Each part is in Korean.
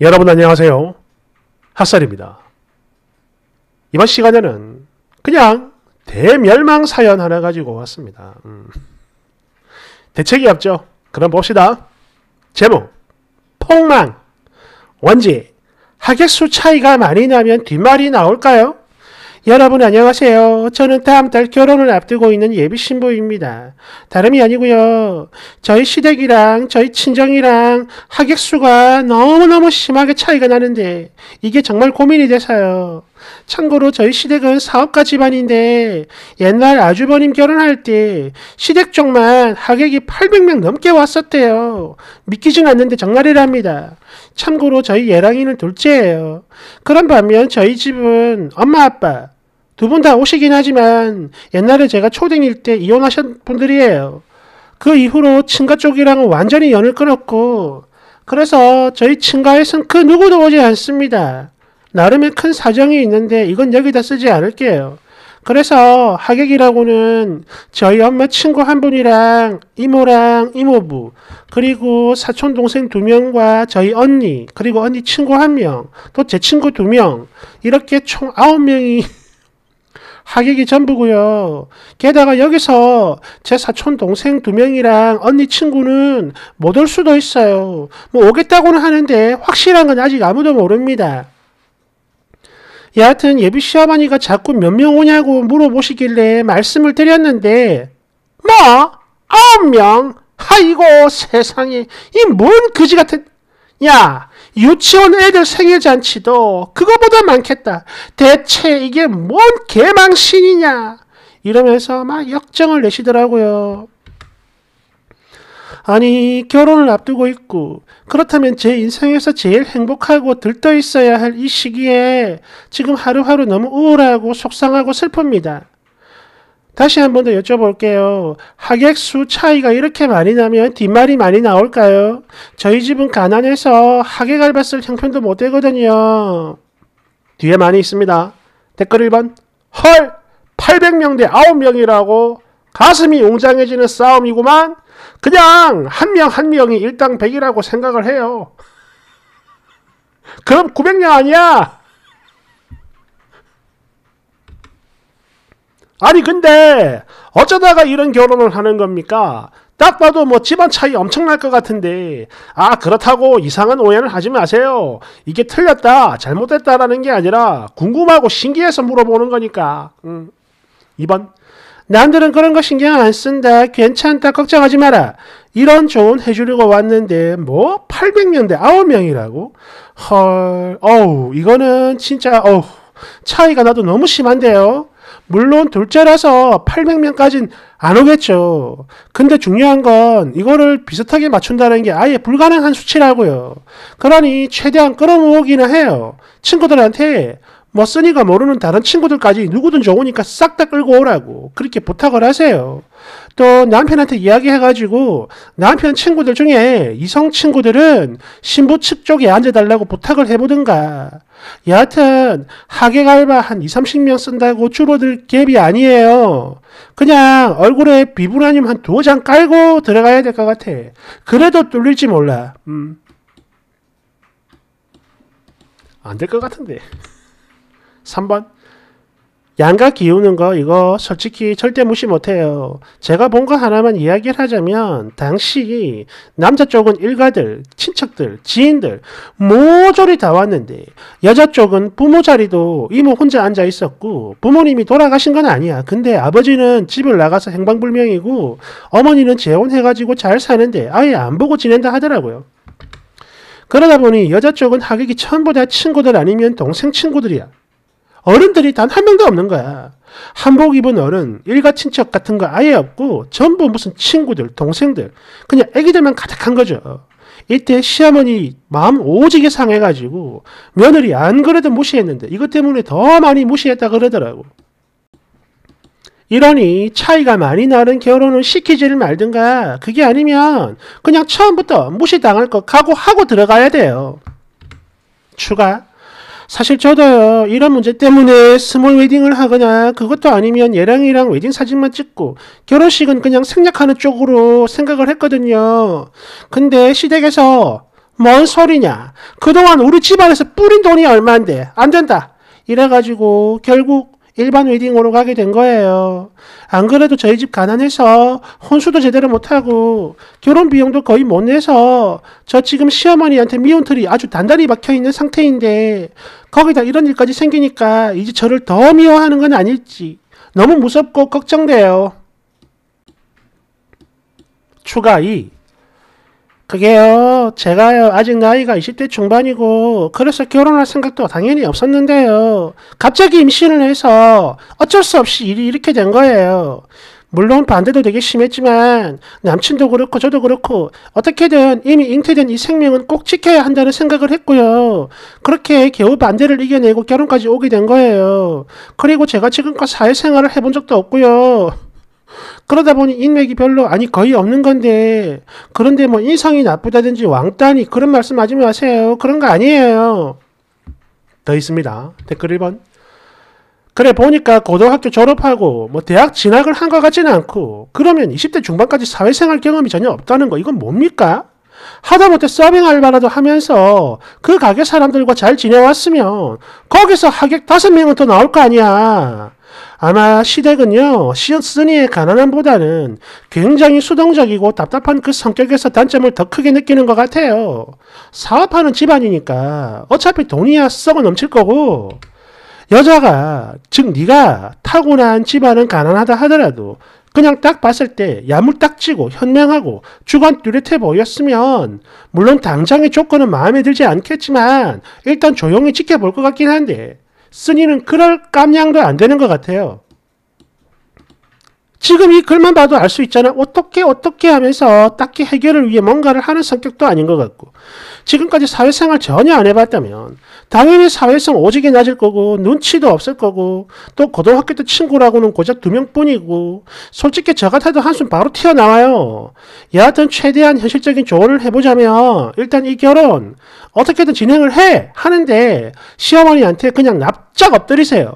여러분 안녕하세요. 핫살입니다 이번 시간에는 그냥 대멸망 사연 하나 가지고 왔습니다. 음. 대책이 없죠? 그럼 봅시다. 제목 폭망 원지 하객수 차이가 많이 나면 뒷말이 나올까요? 여러분 안녕하세요. 저는 다음 달 결혼을 앞두고 있는 예비 신부입니다. 다름이 아니고요. 저희 시댁이랑 저희 친정이랑 하객수가 너무너무 심하게 차이가 나는데 이게 정말 고민이 돼서요. 참고로 저희 시댁은 사업가 집안인데 옛날 아주버님 결혼할 때 시댁 쪽만 하객이 800명 넘게 왔었대요. 믿기진 않는데 정말이랍니다. 참고로 저희 예랑이는 둘째예요. 그런 반면 저희 집은 엄마 아빠 두분다 오시긴 하지만 옛날에 제가 초딩일 때 이혼하신 분들이에요. 그 이후로 친가 쪽이랑은 완전히 연을 끊었고 그래서 저희 친가에선 그 누구도 오지 않습니다. 나름의 큰 사정이 있는데 이건 여기다 쓰지 않을게요. 그래서 하객이라고는 저희 엄마 친구 한 분이랑 이모랑 이모부 그리고 사촌 동생 두 명과 저희 언니 그리고 언니 친구 한 명 또 제 친구 두 명 이렇게 총 아홉 명이 하객이 전부고요. 게다가 여기서 제 사촌 동생 두 명이랑 언니 친구는 못 올 수도 있어요. 뭐 오겠다고는 하는데 확실한 건 아직 아무도 모릅니다. 여하튼 예비 시어머니가 자꾸 몇 명 오냐고 물어보시길래 말씀을 드렸는데 뭐? 아홉 명? 아이고 세상에 이뭔 그지 같은 야 유치원 애들 생일 잔치도 그거보다 많겠다. 대체 이게 뭔 개망신이냐? 이러면서 막 역정을 내시더라고요. 아니, 결혼을 앞두고 있고, 그렇다면 제 인생에서 제일 행복하고 들떠 있어야 할 이 시기에 지금 하루하루 너무 우울하고 속상하고 슬픕니다. 다시 한 번 더 여쭤볼게요. 하객수 차이가 이렇게 많이 나면 뒷말이 많이 나올까요? 저희 집은 가난해서 하객 알바 쓸 형편도 못 되거든요. 뒤에 많이 있습니다. 댓글 1번 헐! 800명 대 9명이라고 가슴이 웅장해지는 싸움이구만. 그냥 한 명 한 명이 일당 100이라고 생각을 해요. 그럼 900명 아니야? 아니 근데 어쩌다가 이런 결혼을 하는 겁니까? 딱 봐도 뭐 집안 차이 엄청날 것 같은데 아 그렇다고 이상한 오해는 하지 마세요. 이게 틀렸다 잘못됐다라는 게 아니라 궁금하고 신기해서 물어보는 거니까. 음. 2번 남들은 그런 거 신경 안 쓴다. 괜찮다. 걱정하지 마라. 이런 좋은 해주려고 왔는데 뭐8 0 0명대 9명이라고? 헐 어우 이거는 진짜 어우 차이가 나도 너무 심한데요. 물론 둘째라서 800명까지는 안 오겠죠. 근데 중요한 건 이거를 비슷하게 맞춘다는 게 아예 불가능한 수치라고요. 그러니 최대한 끌어모으기는 해요. 친구들한테 뭐 쓰니가 모르는 다른 친구들까지 누구든 좋으니까 싹 다 끌고 오라고 그렇게 부탁을 하세요. 또 남편한테 이야기해가지고 남편 친구들 중에 이성 친구들은 신부 측 쪽에 앉아달라고 부탁을 해보든가. 여하튼 하객 알바 한 2, 30명 쓴다고 줄어들 갭이 아니에요. 그냥 얼굴에 비브라늄 한 두어 장 깔고 들어가야 될 것 같아. 그래도 뚫릴지 몰라. 음. 안 될 것 같은데. 3번. 양가 기우는 거 이거 솔직히 절대 무시 못해요. 제가 본 거 하나만 이야기를 하자면 당시 남자 쪽은 일가들, 친척들, 지인들 모조리 다 왔는데 여자 쪽은 부모 자리도 이모 혼자 앉아 있었고 부모님이 돌아가신 건 아니야. 근데 아버지는 집을 나가서 행방불명이고 어머니는 재혼해가지고 잘 사는데 아예 안 보고 지낸다 하더라고요. 그러다 보니 여자 쪽은 하객이 전부 다 친구들 아니면 동생 친구들이야. 어른들이 단 한 명도 없는 거야. 한복 입은 어른, 일가 친척 같은 거 아예 없고 전부 무슨 친구들, 동생들, 그냥 애기들만 가득한 거죠. 이때 시어머니 마음 오지게 상해가지고 며느리 안 그래도 무시했는데 이것 때문에 더 많이 무시했다 그러더라고. 이러니 차이가 많이 나는 결혼을 시키지를 말든가 그게 아니면 그냥 처음부터 무시당할 것 각오하고 들어가야 돼요. 추가 사실 저도요 이런 문제 때문에 스몰 웨딩을 하거나 그것도 아니면 예랑이랑 웨딩 사진만 찍고 결혼식은 그냥 생략하는 쪽으로 생각을 했거든요. 근데 시댁에서 뭔 소리냐 그동안 우리 집안에서 뿌린 돈이 얼마인데 안 된다 이래가지고 결국 일반 웨딩으로 가게 된 거예요. 안 그래도 저희 집 가난해서 혼수도 제대로 못하고 결혼 비용도 거의 못 내서 저 지금 시어머니한테 미혼틀이 아주 단단히 박혀있는 상태인데 거기다 이런 일까지 생기니까 이제 저를 더 미워하는 건 아닐지 너무 무섭고 걱정돼요. 추가 2 그게요, 제가요, 아직 나이가 20대 중반이고, 그래서 결혼할 생각도 당연히 없었는데요. 갑자기 임신을 해서 어쩔 수 없이 일이 이렇게 된 거예요. 물론 반대도 되게 심했지만, 남친도 그렇고, 저도 그렇고, 어떻게든 이미 잉태된 이 생명은 꼭 지켜야 한다는 생각을 했고요. 그렇게 겨우 반대를 이겨내고 결혼까지 오게 된 거예요. 그리고 제가 지금껏 사회생활을 해본 적도 없고요. 그러다 보니 인맥이 별로 아니 거의 없는 건데 그런데 뭐 인성이 나쁘다든지 왕따니 그런 말씀하지 마세요. 그런 거 아니에요. 더 있습니다. 댓글 1번. 그래 보니까 고등학교 졸업하고 뭐 대학 진학을 한 것 같지는 않고 그러면 20대 중반까지 사회생활 경험이 전혀 없다는 거 이건 뭡니까? 하다못해 서빙 알바라도 하면서 그 가게 사람들과 잘 지내왔으면 거기서 하객 5 명은 더 나올 거 아니야. 아마 시댁은요, 시어스니의 가난함보다는 굉장히 수동적이고 답답한 그 성격에서 단점을 더 크게 느끼는 것 같아요. 사업하는 집안이니까 어차피 돈이야 썩어 넘칠 거고, 여자가, 즉 네가 타고난 집안은 가난하다 하더라도 그냥 딱 봤을 때 야물딱지고 현명하고 주관 뚜렷해 보였으면 물론 당장의 조건은 마음에 들지 않겠지만 일단 조용히 지켜볼 것 같긴 한데 쓰니는 그럴 깜냥도 안 되는 것 같아요. 지금 이 글만 봐도 알 수 있잖아. 어떻게 어떻게 하면서 딱히 해결을 위해 뭔가를 하는 성격도 아닌 것 같고 지금까지 사회생활 전혀 안 해봤다면 당연히 사회성 오지게 낮을 거고 눈치도 없을 거고 또 고등학교 때 친구라고는 고작 두 명뿐이고 솔직히 저 같아도 한숨 바로 튀어나와요. 여하튼 최대한 현실적인 조언을 해보자면 일단 이 결혼 어떻게든 진행을 해 하는데 시어머니한테 그냥 납작 엎드리세요.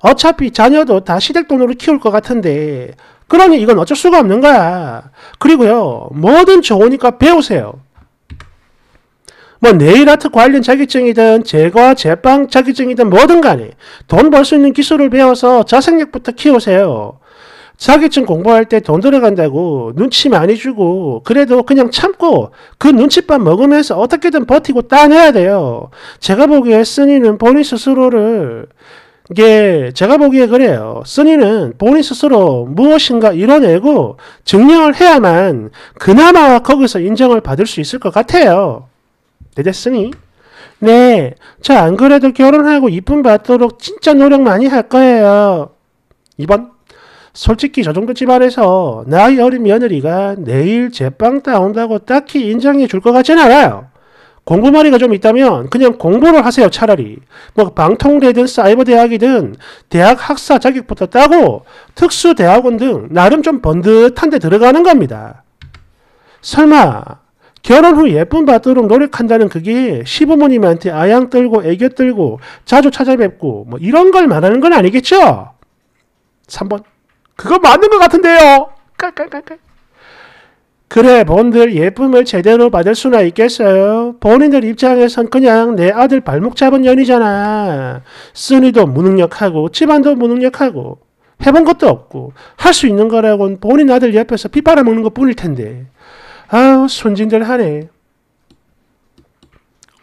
어차피 자녀도 다 시댁 돈으로 키울 것 같은데 그러니 이건 어쩔 수가 없는 거야. 그리고요 뭐든 좋으니까 배우세요. 뭐 네일아트 관련 자격증이든 제과 제빵 자격증이든 뭐든 간에 돈 벌 수 있는 기술을 배워서 자생력부터 키우세요. 자격증 공부할 때 돈 들어간다고 눈치 많이 주고 그래도 그냥 참고 그 눈칫밥 먹으면서 어떻게든 버티고 따내야 돼요. 제가 보기에 쓰니는 본인 스스로를 이게 제가 보기에 그래요. 쓰니는 본인 스스로 무엇인가 이뤄내고 증명을 해야만 그나마 거기서 인정을 받을 수 있을 것 같아요. 되겠으니? 네, 저 안 그래도 결혼하고 이쁨 받도록 진짜 노력 많이 할 거예요. 2번. 솔직히 저 정도 집안에서 나이 어린 며느리가 내일 제빵 따온다고 딱히 인정해 줄 것 같진 않아요. 공부머리가 좀 있다면 그냥 공부를 하세요 차라리 뭐 방통대든 사이버대학이든 대학 학사 자격부터 따고 특수대학원 등 나름 좀 번듯한 데 들어가는 겁니다 설마 결혼 후 예쁨 받도록 노력한다는 그게 시부모님한테 아양 떨고 애교 떨고 자주 찾아뵙고 뭐 이런 걸 말하는 건 아니겠죠? 3번. 그거 맞는 것 같은데요. 깔깔깔깔. 그래, 본들 예쁨을 제대로 받을 수나 있겠어요? 본인들 입장에선 그냥 내 아들 발목 잡은 년이잖아. 쓰니도 무능력하고, 집안도 무능력하고, 해본 것도 없고, 할 수 있는 거라곤 본인 아들 옆에서 빗바라 먹는 것 뿐일 텐데. 아우 손진들 하네.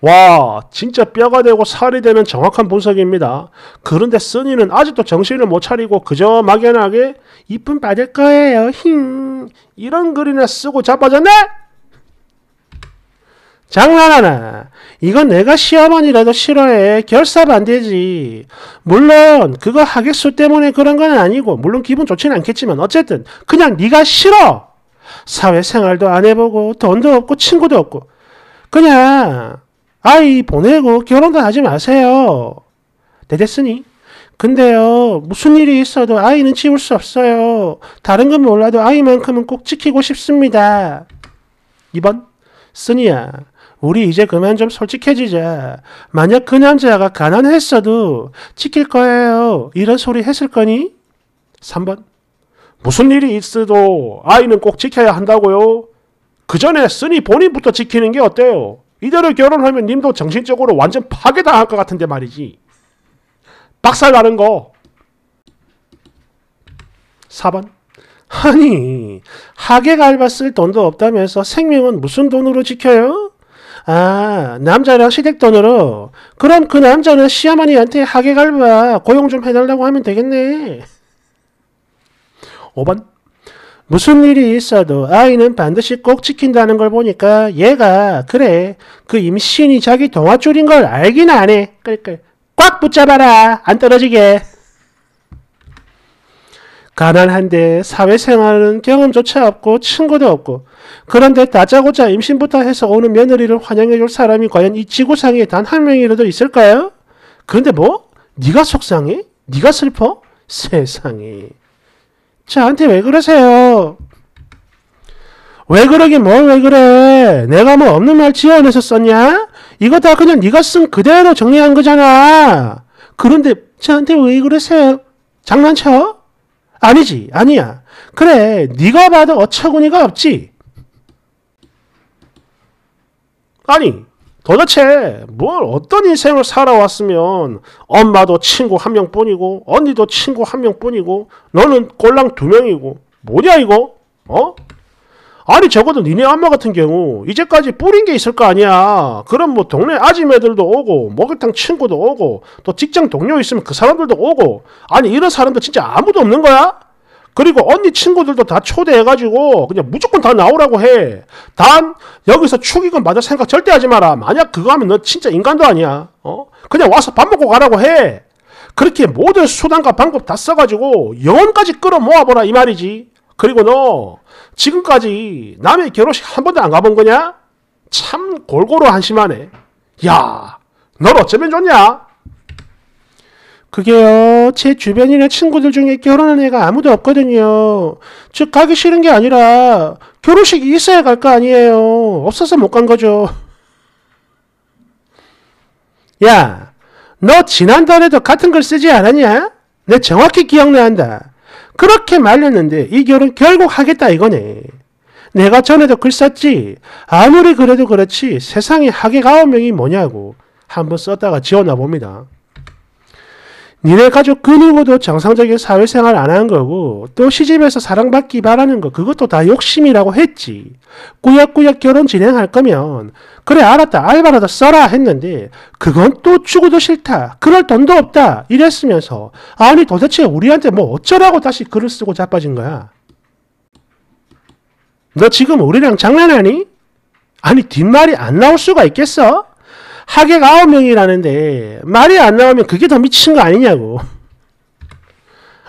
와 진짜 뼈가 되고 살이 되면 정확한 분석입니다. 그런데 써니는 아직도 정신을 못 차리고 그저 막연하게 이쁨 받을 거예요. 힝 이런 글이나 쓰고 자빠졌네? 장난하나? 이건 내가 시험안이라도 싫어해. 결사 반대지. 물론 그거 하객수 때문에 그런 건 아니고 물론 기분 좋지는 않겠지만 어쨌든 그냥 네가 싫어. 사회생활도 안 해보고 돈도 없고 친구도 없고 그냥 아이 보내고 결혼도 하지 마세요. 되겠으니? 근데요 무슨 일이 있어도 아이는 지울 수 없어요. 다른 건 몰라도 아이만큼은 꼭 지키고 싶습니다. 2번 쓰니야 우리 이제 그만 좀 솔직해지자. 만약 그 남자가 가난했어도 지킬 거예요. 이런 소리 했을 거니? 3번 무슨 일이 있어도 아이는 꼭 지켜야 한다고요? 그 전에 쓰니 본인부터 지키는 게 어때요? 이대로 결혼하면 님도 정신적으로 완전 파괴당할 것 같은데 말이지. 박살 나는 거. 4번. 아니, 하객 알바 쓸 돈도 없다면서 생명은 무슨 돈으로 지켜요? 아, 남자랑 시댁 돈으로. 그럼 그 남자는 시어머니한테 하객 알바 고용 좀 해달라고 하면 되겠네. 5번. 무슨 일이 있어도 아이는 반드시 꼭 지킨다는 걸 보니까 얘가 그래 그 임신이 자기 동화줄인 걸 알긴 안 해. 그러니까 꽉 붙잡아라 안 떨어지게. 가난한데 사회생활은 경험조차 없고 친구도 없고 그런데 다짜고짜 임신부터 해서 오는 며느리를 환영해줄 사람이 과연 이 지구상에 단 한 명이라도 있을까요? 그런데 뭐? 네가 속상해? 네가 슬퍼? 세상에. 저한테 왜 그러세요? 왜 그러긴 뭘왜 그래? 내가 뭐 없는 말 지어내서 썼냐? 이거 다 그냥 네가 쓴 그대로 정리한 거잖아. 그런데 저한테 왜 그러세요? 장난쳐? 아니지, 아니야. 그래, 네가 봐도 어처구니가 없지. 아니, 도대체 뭘 어떤 인생을 살아왔으면 엄마도 친구 한 명뿐이고 언니도 친구 한 명뿐이고 너는 꼴랑 두 명이고 뭐냐 이거? 어? 아니 적어도 니네 엄마 같은 경우 이제까지 뿌린 게 있을 거 아니야. 그럼 뭐 동네 아지매들도 오고 목욕탕 친구도 오고 또 직장 동료 있으면 그 사람들도 오고 아니 이런 사람들 진짜 아무도 없는 거야? 그리고 언니 친구들도 다 초대해가지고 그냥 무조건 다 나오라고 해. 단 여기서 축의금 받을 생각 절대 하지 마라. 만약 그거 하면 너 진짜 인간도 아니야. 어? 그냥 와서 밥 먹고 가라고 해. 그렇게 모든 수단과 방법 다 써가지고 영혼까지 끌어모아보라 이 말이지. 그리고 너 지금까지 남의 결혼식 한 번도 안 가본 거냐? 참 골고루 한심하네. 야, 널 어쩌면 좋냐? 그게요, 제 주변이나 친구들 중에 결혼한 애가 아무도 없거든요. 즉, 가기 싫은 게 아니라, 결혼식이 있어야 갈 거 아니에요. 없어서 못 간 거죠. 야, 너 지난달에도 같은 걸 쓰지 않았냐? 내 정확히 기억나한다. 그렇게 말렸는데 이 결혼 결국 하겠다 이거네. 내가 전에도 글 썼지. 아무리 그래도 그렇지 세상에 하객 아홉 명이 뭐냐고 한 번 썼다가 지워나 봅니다. 니네 가족 그 누구도 정상적인 사회생활 안 한 거고 또 시집에서 사랑받기 바라는 거 그것도 다 욕심이라고 했지. 꾸역꾸역 결혼 진행할 거면 그래 알았다 알바라도 써라 했는데 그건 또 죽어도 싫다. 그럴 돈도 없다 이랬으면서 아니 도대체 우리한테 뭐 어쩌라고 다시 글을 쓰고 자빠진 거야. 너 지금 우리랑 장난하니? 아니 뒷말이 안 나올 수가 있겠어? 하객 9명이라는데 말이 안 나오면 그게 더 미친 거 아니냐고.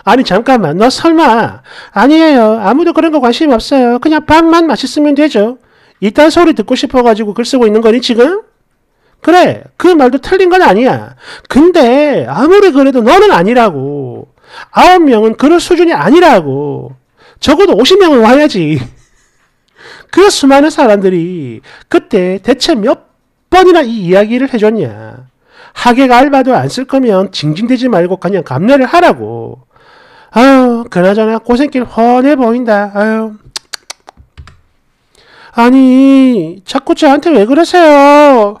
아니 잠깐만 너 설마 아니에요 아무도 그런 거 관심 없어요 그냥 밥만 맛있으면 되죠 이딴 소리 듣고 싶어가지고 글 쓰고 있는 거니 지금? 그래 그 말도 틀린 건 아니야 근데 아무리 그래도 너는 아니라고 아홉 명은 그럴 수준이 아니라고 적어도 50명은 와야지 그 수많은 사람들이 그때 대체 몇 번이나 이 이야기를 해줬냐. 하객 알바도 안 쓸 거면 징징대지 말고 그냥 감내를 하라고. 아유, 그나저나 고생길 훤해 보인다. 아유. 아니, 자꾸 저한테 왜 그러세요?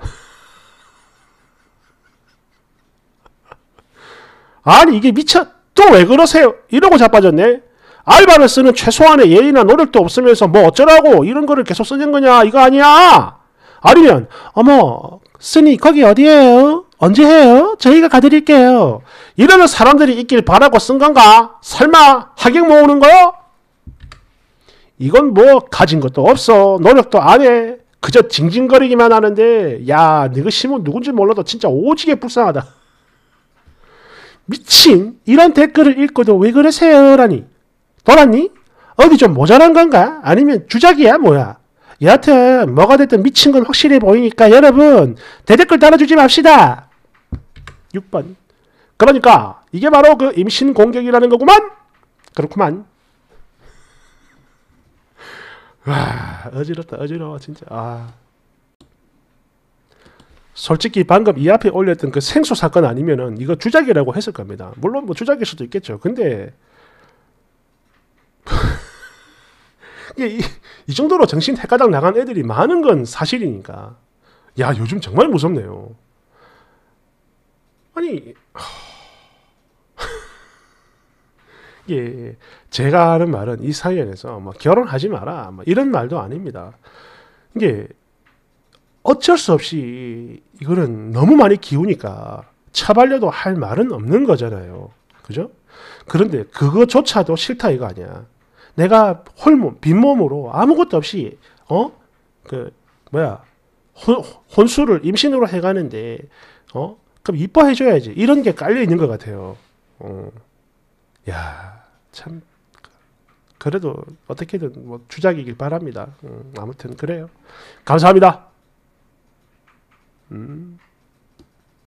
아니, 이게 미쳐. 또 왜 그러세요? 이러고 자빠졌네. 알바를 쓰는 최소한의 예의나 노력도 없으면서 뭐 어쩌라고 이런 거를 계속 쓰는 거냐 이거 아니야 아니면 어머 스니 거기 어디에요 언제 해요? 저희가 가드릴게요. 이러면 사람들이 있길 바라고 쓴 건가? 설마 하객 모으는 거요? 이건 뭐 가진 것도 없어. 노력도 안 해. 그저 징징거리기만 하는데 야네가 심은 누군지 몰라도 진짜 오지게 불쌍하다. 미친 이런 댓글을 읽고도 왜 그러세요? 라니 돌았니? 어디 좀 모자란 건가? 아니면 주작이야 뭐야? 여하튼 뭐가 됐든 미친 건 확실히 보이니까 여러분 대댓글 달아주지 맙시다. 6번. 그러니까 이게 바로 그 임신 공격이라는 거구만. 그렇구만. 와 어지럽다 어지러워 진짜. 아. 솔직히 방금 이 앞에 올렸던 그 생수 사건 아니면은 이거 주작이라고 했을 겁니다. 물론 뭐 주작일 수도 있겠죠. 근데 예, 이, 이 정도로 정신 해가닥 나간 애들이 많은 건 사실이니까. 야, 요즘 정말 무섭네요. 아니, 예, 예, 제가 하는 말은 이 사연에서 뭐 결혼하지 마라 뭐 이런 말도 아닙니다. 이게 어쩔 수 없이 이거는 너무 많이 기우니까 차발려도 할 말은 없는 거잖아요. 그죠? 그런데 그거조차도 싫다 이거 아니야. 내가 홀몸, 빈몸으로 아무것도 없이, 어? 그, 뭐야, 혼, 혼수를 임신으로 해가는데, 어? 그럼 이뻐해줘야지. 이런 게 깔려있는 것 같아요. 어. 야, 참. 그래도 어떻게든 뭐 주작이길 바랍니다. 음, 아무튼 그래요. 감사합니다. 음.